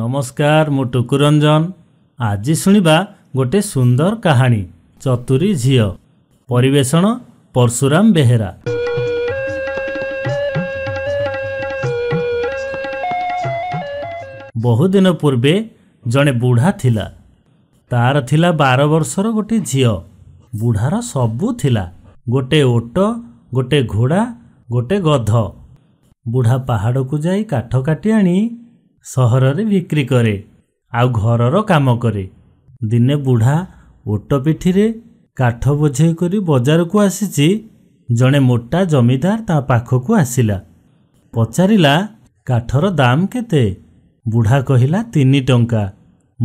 ନମସ୍କାର ମୁଁ ଟୁକୁରଞ୍ଜନ ଆଜି ଶୁଣିବା ଗୋଟିଏ ସୁନ୍ଦର କାହାଣୀ ଚତୁରୀ ଝିଅ ପରିବେଷଣ ପରଶୁରାମ ବେହେରା ବହୁଦିନ ପୂର୍ବେ ଜଣେ ବୁଢ଼ା ଥିଲା ତା'ର ଥିଲା ବାର ବର୍ଷର ଗୋଟିଏ ଝିଅ ବୁଢ଼ାର ସବୁ ଥିଲା ଗୋଟେ ଓଟ ଗୋଟେ ଘୋଡ଼ା ଗୋଟେ ଗଧ ବୁଢ଼ା ପାହାଡ଼କୁ ଯାଇ କାଠ କାଟି ଆଣି ସହରରେ ବିକ୍ରି କରେ ଆଉ ଘରର କାମ କରେ ଦିନେ ବୁଢ଼ା ଓଟ ପିଠିରେ କାଠ ବୋଝେଇ କରି ବଜାରକୁ ଆସିଛି ଜଣେ ମୋଟା ଜମିଦାର ତା ପାଖକୁ ଆସିଲା ପଚାରିଲା କାଠର ଦାମ କେତେ ବୁଢ଼ା କହିଲା ତିନି ଟଙ୍କା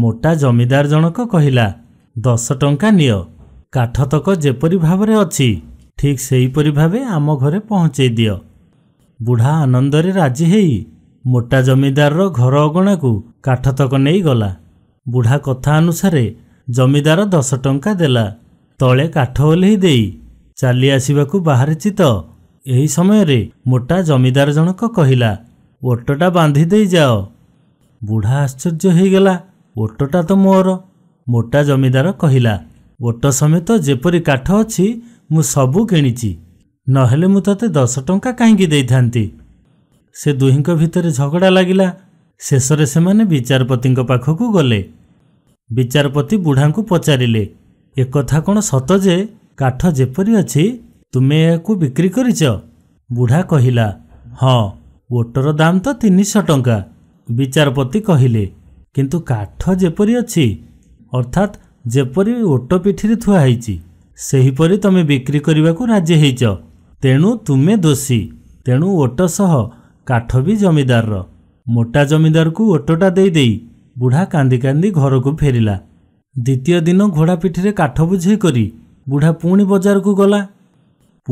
ମୋଟା ଜମିଦାର ଜଣକ କହିଲା ଦଶ ଟଙ୍କା ନିଅ କାଠତକ ଯେପରି ଭାବରେ ଅଛି ଠିକ୍ ସେହିପରି ଭାବେ ଆମ ଘରେ ପହଞ୍ଚେଇ ଦିଅ ବୁଢ଼ା ଆନନ୍ଦରେ ରାଜି ହେଇ ମୋଟା ଜମିଦାରର ଘର ଅଗଣାକୁ କାଠତକ ନେଇଗଲା ବୁଢ଼ା କଥା ଅନୁସାରେ ଜମିଦାର ଦଶ ଟଙ୍କା ଦେଲା ତଳେ କାଠ ଓହ୍ଲେଇ ଦେଇ ଚାଲି ଆସିବାକୁ ବାହାରିଛି ତ ଏହି ସମୟରେ ମୋଟା ଜମିଦାର ଜଣକ କହିଲା ଓଟଟା ବାନ୍ଧି ଦେଇ ଯାଅ ବୁଢ଼ା ଆଶ୍ଚର୍ଯ୍ୟ ହୋଇଗଲା ଓଟଟା ତ ମୋର ମୋଟା ଜମିଦାର କହିଲା ଓଟ ସମେତ ଯେପରି କାଠ ଅଛି ମୁଁ ସବୁ କିଣିଛି ନହେଲେ ମୁଁ ତୋତେ ଦଶ ଟଙ୍କା କାହିଁକି ଦେଇଥାନ୍ତି ସେ ଦୁହିଁଙ୍କ ଭିତରେ ଝଗଡ଼ା ଲାଗିଲା ଶେଷରେ ସେମାନେ ବିଚାରପତିଙ୍କ ପାଖକୁ ଗଲେ ବିଚାରପତି ବୁଢ଼ାଙ୍କୁ ପଚାରିଲେ ଏକଥା କ'ଣ ସତ ଯେ କାଠ ଯେପରି ଅଛି ତୁମେ ଏହାକୁ ବିକ୍ରି କରିଛ ବୁଢ଼ା କହିଲା ହଁ ଓଟର ଦାମ୍ ତ ତିନିଶହ ଟଙ୍କା ବିଚାରପତି କହିଲେ କିନ୍ତୁ କାଠ ଯେପରି ଅଛି ଅର୍ଥାତ୍ ଯେପରି ଓଟ ପିଠିରେ ଥୁଆ ହୋଇଛି ସେହିପରି ତୁମେ ବିକ୍ରି କରିବାକୁ ରାଜି ହୋଇଛ ତେଣୁ ତୁମେ ଦୋଷୀ ତେଣୁ ଓଟ ସହ କାଠ ବି ଜମିଦାରର ମୋଟା ଜମିଦାରକୁ ଓଟଟା ଦେଇଦେଇ ବୁଢ଼ା କାନ୍ଦି କାନ୍ଦି ଘରକୁ ଫେରିଲା ଦ୍ୱିତୀୟ ଦିନ ଘୋଡ଼ା ପିଠିରେ କାଠ ବୁଝେଇ କରି ବୁଢ଼ା ପୁଣି ବଜାରକୁ ଗଲା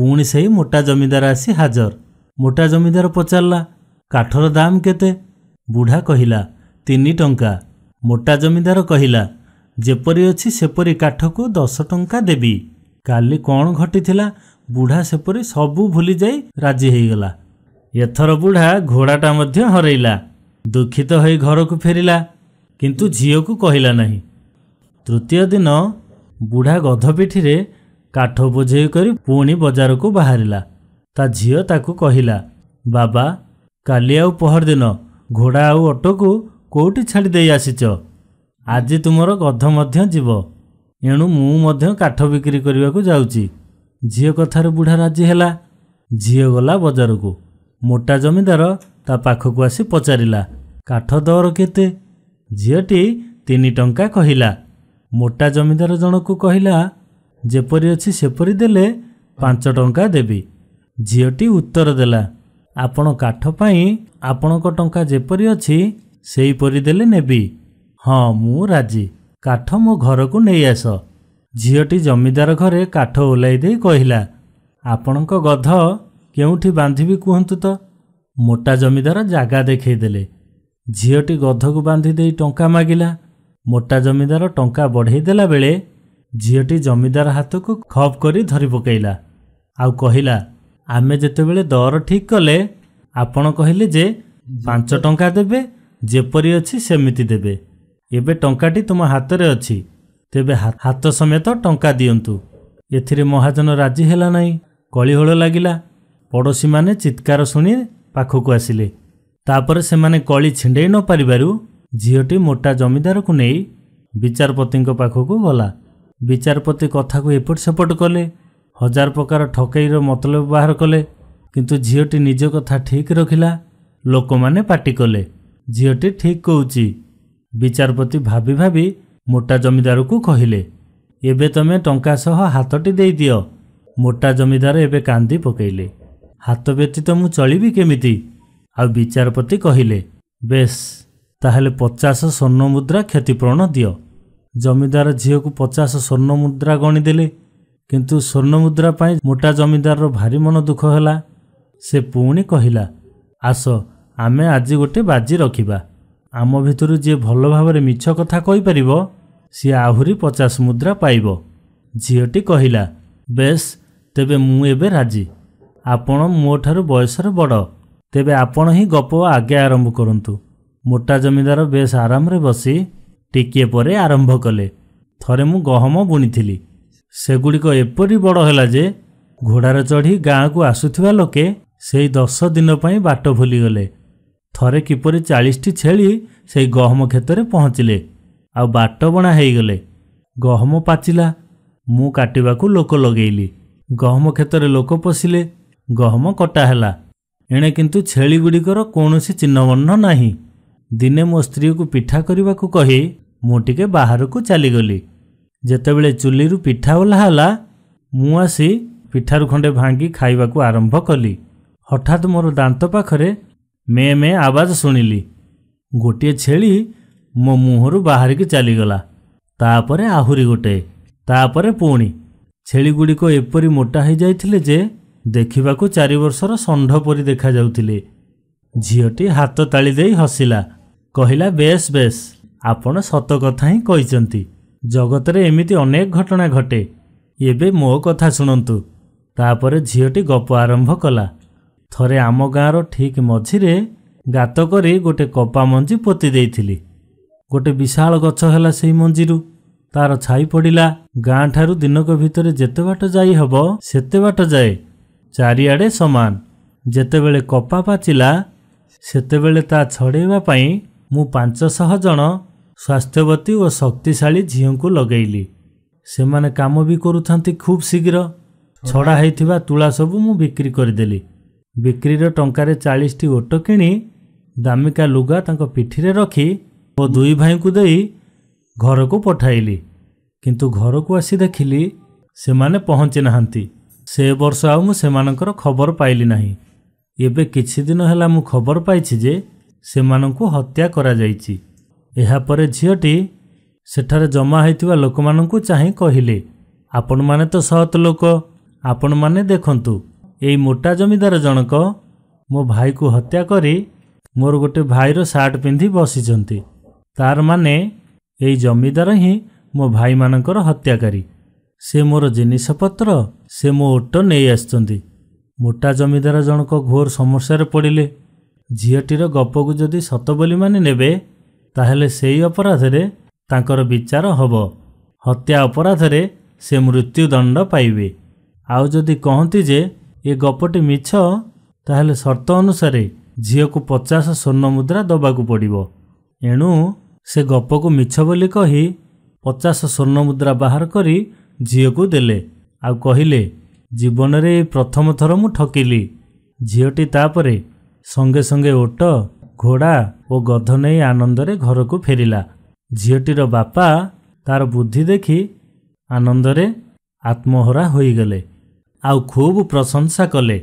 ପୁଣି ସେଇ ମୋଟା ଜମିଦାର ଆସି ହାଜର ମୋଟା ଜମିଦାର ପଚାରିଲା କାଠର ଦାମ କେତେ ବୁଢ଼ା କହିଲା ତିନି ଟଙ୍କା ମୋଟା ଜମିଦାର କହିଲା ଯେପରି ଅଛି ସେପରି କାଠକୁ ଦଶ ଟଙ୍କା ଦେବି କାଲି କ'ଣ ଘଟିଥିଲା ବୁଢ଼ା ସେପରି ସବୁ ଭୁଲି ଯାଇ ରାଜି ହୋଇଗଲା ଏଥର ବୁଢ଼ା ଘୋଡ଼ାଟା ମଧ୍ୟ ହରେଇଲା ଦୁଃଖିତ ହୋଇ ଘରକୁ ଫେରିଲା କିନ୍ତୁ ଝିଅକୁ କହିଲା ନାହିଁ ତୃତୀୟ ଦିନ ବୁଢ଼ା ଗଧ ପିଠିରେ କାଠ ବୋଝେଇ କରି ପୁଣି ବଜାରକୁ ବାହାରିଲା ତା ଝିଅ ତାକୁ କହିଲା ବାବା କାଲି ଆଉ ପହରଦିନ ଘୋଡ଼ା ଆଉ ଅଟୋକୁ କେଉଁଠି ଛାଡ଼ି ଦେଇ ଆସିଛ ଆଜି ତୁମର ଗଧ ମଧ୍ୟ ଯିବ ଏଣୁ ମୁଁ ମଧ୍ୟ କାଠ ବିକ୍ରି କରିବାକୁ ଯାଉଛି ଝିଅ କଥାରେ ବୁଢ଼ା ରାଜି ହେଲା ଝିଅ ଗଲା ବଜାରକୁ ମୋଟା ଜମିଦାର ତା ପାଖକୁ ଆସି ପଚାରିଲା କାଠ ଦର କେତେ ଝିଅଟି ତିନି ଟଙ୍କା କହିଲା ମୋଟା ଜମିଦାର ଜଣକୁ କହିଲା ଯେପରି ଅଛି ସେପରି ଦେଲେ ପାଞ୍ଚ ଟଙ୍କା ଦେବି ଝିଅଟି ଉତ୍ତର ଦେଲା ଆପଣ କାଠ ପାଇଁ ଆପଣଙ୍କ ଟଙ୍କା ଯେପରି ଅଛି ସେହିପରି ଦେଲେ ନେବି ହଁ ମୁଁ ରାଜି କାଠ ମୋ ଘରକୁ ନେଇଆସ ଝିଅଟି ଜମିଦାର ଘରେ କାଠ ଓହ୍ଲାଇ ଦେଇ କହିଲା ଆପଣଙ୍କ ଗଧ କେଉଁଠି ବାନ୍ଧିବି କୁହନ୍ତୁ ତ ମୋଟା ଜମିଦାର ଜାଗା ଦେଖେଇଦେଲେ ଝିଅଟି ଗଧକୁ ବାନ୍ଧି ଦେଇ ଟଙ୍କା ମାଗିଲା ମୋଟା ଜମିଦାର ଟଙ୍କା ବଢ଼େଇ ଦେଲା ଝିଅଟି ଜମିଦାର ହାତକୁ ଖପ୍ କରି ଧରି ପକାଇଲା ଆଉ କହିଲା ଆମେ ଯେତେବେଳେ ଦର ଠିକ୍ କଲେ ଆପଣ କହିଲେ ଯେ ପାଞ୍ଚ ଟଙ୍କା ଦେବେ ଯେପରି ଅଛି ସେମିତି ଦେବେ ଏବେ ଟଙ୍କାଟି ତୁମ ହାତରେ ଅଛି ତେବେ ହାତ ସମେତ ଟଙ୍କା ଦିଅନ୍ତୁ ଏଥିରେ ମହାଜନ ରାଜି ହେଲା ନାହିଁ କଳିହଳ ଲାଗିଲା ପଡ଼ୋଶୀମାନେ ଚିତ୍କାର ଶୁଣି ପାଖକୁ ଆସିଲେ ତାପରେ ସେମାନେ କଳି ଛିଣ୍ଡେଇ ନପାରିବାରୁ ଝିଅଟି ମୋଟା ଜମିଦାରକୁ ନେଇ ବିଚାରପତିଙ୍କ ପାଖକୁ ଗଲା ବିଚାରପତି କଥାକୁ ଏପଟ ସେପଟ କଲେ ହଜାର ପ୍ରକାର ଠକେଇର ମତଲବ ବାହାର କଲେ କିନ୍ତୁ ଝିଅଟି ନିଜ କଥା ଠିକ୍ ରଖିଲା ଲୋକମାନେ ପାଟି କଲେ ଝିଅଟି ଠିକ୍ କହୁଛି ବିଚାରପତି ଭାବି ଭାବି ମୋଟା ଜମିଦାରକୁ କହିଲେ ଏବେ ତମେ ଟଙ୍କା ସହ ହାତଟି ଦେଇଦିଅ ମୋଟା ଜମିଦାର ଏବେ କାନ୍ଦି ପକେଇଲେ ହାତ ବ୍ୟତୀତ ମୁଁ ଚଳିବି କେମିତି ଆଉ ବିଚାରପତି କହିଲେ ବେଶ ତାହେଲେ ପଚାଶ ସ୍ୱର୍ଣ୍ଣମୁଦ୍ରା କ୍ଷତିପୂରଣ ଦିଅ ଜମିଦାର ଝିଅକୁ ପଚାଶ ସ୍ୱର୍ଣ୍ଣମୁଦ୍ରା ଗଣିଦେଲେ କିନ୍ତୁ ସ୍ୱର୍ଣ୍ଣମୁଦ୍ରା ପାଇଁ ମୋଟା ଜମିଦାରର ଭାରି ମନ ଦୁଃଖ ହେଲା ସେ ପୁଣି କହିଲା ଆସ ଆମେ ଆଜି ଗୋଟେ ବାଜି ରଖିବା ଆମ ଭିତରୁ ଯିଏ ଭଲ ଭାବରେ ମିଛ କଥା କହିପାରିବ ସିଏ ଆହୁରି ପଚାଶ ମୁଦ୍ରା ପାଇବ ଝିଅଟି କହିଲା ବେଶ ତେବେ ମୁଁ ଏବେ ରାଜି ଆପଣ ମୋ ଠାରୁ ବୟସରେ ବଡ଼ ତେବେ ଆପଣ ହିଁ ଗପ ଆଗେ ଆରମ୍ଭ କରନ୍ତୁ ମୋଟା ଜମିଦାର ବେଶ ଆରାମରେ ବସି ଟିକିଏ ପରେ ଆରମ୍ଭ କଲେ ଥରେ ମୁଁ ଗହମ ବୁଣିଥିଲି ସେଗୁଡ଼ିକ ଏପରି ବଡ଼ ହେଲା ଯେ ଘୋଡ଼ାରେ ଚଢ଼ି ଗାଁକୁ ଆସୁଥିବା ଲୋକେ ସେହି ଦଶ ଦିନ ପାଇଁ ବାଟ ଭୁଲିଗଲେ ଥରେ କିପରି ଚାଳିଶଟି ଛେଳି ସେହି ଗହମ କ୍ଷେତରେ ପହଞ୍ଚିଲେ ଆଉ ବାଟ ବଣା ହୋଇଗଲେ ଗହମ ପାଚିଲା ମୁଁ କାଟିବାକୁ ଲୋକ ଲଗେଇଲି ଗହମ କ୍ଷେତରେ ଲୋକ ପଶିଲେ ଗହମ କଟା ହେଲା ଏଣେ କିନ୍ତୁ ଛେଳିଗୁଡ଼ିକର କୌଣସି ଚିହ୍ନବର୍ଣ୍ଣ ନାହିଁ ଦିନେ ମୋ ସ୍ତ୍ରୀକୁ ପିଠା କରିବାକୁ କହି ମୁଁ ଟିକେ ବାହାରକୁ ଚାଲିଗଲି ଯେତେବେଳେ ଚୁଲିରୁ ପିଠା ଓହ୍ଲା ହେଲା ମୁଁ ଆସି ପିଠାରୁ ଖଣ୍ଡେ ଭାଙ୍ଗି ଖାଇବାକୁ ଆରମ୍ଭ କଲି ହଠାତ୍ ମୋର ଦାନ୍ତ ପାଖରେ ମେ ମେ ଆବାଜ ଶୁଣିଲି ଗୋଟିଏ ଛେଳି ମୋ ମୁହଁରୁ ବାହାରିକି ଚାଲିଗଲା ତାପରେ ଆହୁରି ଗୋଟେ ତାପରେ ପୁଣି ଛେଳିଗୁଡ଼ିକ ଏପରି ମୋଟା ହୋଇଯାଇଥିଲେ ଯେ ଦେଖିବାକୁ ଚାରିବର୍ଷର ଷଣ୍ଢ ପରି ଦେଖାଯାଉଥିଲେ ଝିଅଟି ହାତ ତାଳି ଦେଇ ହସିଲା କହିଲା ବେଶ ବେଶ ଆପଣ ସତ କଥା ହିଁ କହିଛନ୍ତି ଜଗତରେ ଏମିତି ଅନେକ ଘଟଣା ଘଟେ ଏବେ ମୋ କଥା ଶୁଣନ୍ତୁ ତାପରେ ଝିଅଟି ଗପ ଆରମ୍ଭ କଲା ଥରେ ଆମ ଗାଁର ଠିକ୍ ମଝିରେ ଗାତ କରି ଗୋଟେ କପା ମଞ୍ଜି ପୋତି ଦେଇଥିଲି ଗୋଟେ ବିଶାଳ ଗଛ ହେଲା ସେଇ ମଞ୍ଜିରୁ ତାର ଛାଇ ପଡ଼ିଲା ଗାଁଠାରୁ ଦିନକ ଭିତରେ ଯେତେ ବାଟ ଯାଇ ହେବ ସେତେ ବାଟ ଯାଏ ଚାରିଆଡ଼େ ସମାନ ଯେତେବେଳେ କପା ପାଚିଲା ସେତେବେଳେ ତା ଛଡ଼େଇବା ପାଇଁ ମୁଁ ପାଞ୍ଚଶହ ଜଣ ସ୍ୱାସ୍ଥ୍ୟବତୀ ଓ ଶକ୍ତିଶାଳୀ ଝିଅଙ୍କୁ ଲଗେଇଲି ସେମାନେ କାମ ବି କରୁଥାନ୍ତି ଖୁବ୍ ଶୀଘ୍ର ଛଡ଼ା ହୋଇଥିବା ତୁଳା ସବୁ ମୁଁ ବିକ୍ରି କରିଦେଲି ବିକ୍ରିର ଟଙ୍କାରେ ଚାଳିଶଟି ଓଟ କିଣି ଦାମିକା ଲୁଗା ତାଙ୍କ ପିଠିରେ ରଖି ମୋ ଦୁଇ ଭାଇଙ୍କୁ ଦେଇ ଘରକୁ ପଠାଇଲି କିନ୍ତୁ ଘରକୁ ଆସି ଦେଖିଲି ସେମାନେ ପହଞ୍ଚି ନାହାନ୍ତି ସେ ବର୍ଷ ଆଉ ମୁଁ ସେମାନଙ୍କର ଖବର ପାଇଲି ନାହିଁ ଏବେ କିଛି ଦିନ ହେଲା ମୁଁ ଖବର ପାଇଛି ଯେ ସେମାନଙ୍କୁ ହତ୍ୟା କରାଯାଇଛି ଏହାପରେ ଝିଅଟି ସେଠାରେ ଜମା ହୋଇଥିବା ଲୋକମାନଙ୍କୁ ଚାହିଁ କହିଲେ ଆପଣମାନେ ତ ସତ ଲୋକ ଆପଣମାନେ ଦେଖନ୍ତୁ ଏଇ ମୋଟା ଜମିଦାର ଜଣକ ମୋ ଭାଇକୁ ହତ୍ୟା କରି ମୋର ଗୋଟେ ଭାଇର ସାର୍ଟ ପିନ୍ଧି ବସିଛନ୍ତି ତାର ମାନେ ଏଇ ଜମିଦାର ହିଁ ମୋ ଭାଇମାନଙ୍କର ହତ୍ୟାକାରୀ ସେ ମୋର ଜିନିଷପତ୍ର ସେ ମୋ ଓଟ ନେଇ ଆସିଛନ୍ତି ମୋଟା ଜମିଦାର ଜଣଙ୍କ ଘୋର ସମସ୍ୟାରେ ପଡ଼ିଲେ ଝିଅଟିର ଗପକୁ ଯଦି ସତ ବୋଲି ମାନି ନେବେ ତାହେଲେ ସେହି ଅପରାଧରେ ତାଙ୍କର ବିଚାର ହେବ ହତ୍ୟା ଅପରାଧରେ ସେ ମୃତ୍ୟୁଦଣ୍ଡ ପାଇବେ ଆଉ ଯଦି କହନ୍ତି ଯେ ଏ ଗପଟି ମିଛ ତାହେଲେ ସର୍ତ୍ତ ଅନୁସାରେ ଝିଅକୁ ପଚାଶ ସ୍ୱର୍ଣ୍ଣ ମୁଦ୍ରା ଦେବାକୁ ପଡ଼ିବ ଏଣୁ ସେ ଗପକୁ ମିଛ ବୋଲି କହି ପଚାଶ ସ୍ୱର୍ଣ୍ଣ ମୁଦ୍ରା ବାହାର କରି ଝିଅକୁ ଦେଲେ ଆଉ କହିଲେ ଜୀବନରେ ପ୍ରଥମ ଥର ମୁଁ ଠକିଲି ଝିଅଟି ତାପରେ ସଙ୍ଗେ ସଙ୍ଗେ ଓଟ ଘୋଡ଼ା ଓ ଗଧ ନେଇ ଆନନ୍ଦରେ ଘରକୁ ଫେରିଲା ଝିଅଟିର ବାପା ତାର ବୁଦ୍ଧି ଦେଖି ଆନନ୍ଦରେ ଆତ୍ମହରା ହୋଇଗଲେ ଆଉ ଖୁବ୍ ପ୍ରଶଂସା କଲେ